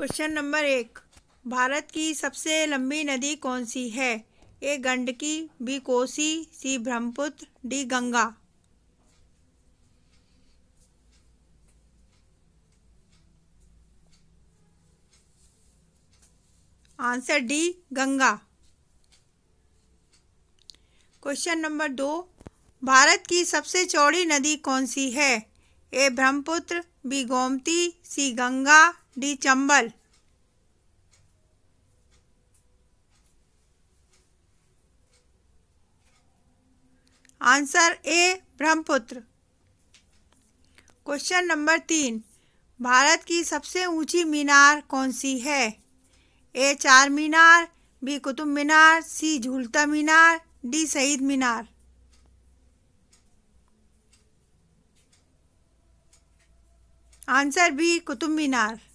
question number एक भारत की सबसे लंबी नदी कौन सी है A Gandaki B Kosi C Brahmaputra D Ganga answer D Ganga question number दो भारत की सबसे चौड़ी नदी कौन सी है A Brahmaputra B Gomti C Ganga D Chambal answer A Brahmaputra question number तीन भारत की सबसे ऊंची मीनार कौन सी है ए चार मीनार बी कुतुब मीनार सी झूलता Minar D Shaheed Minar answer B Qutub मीनार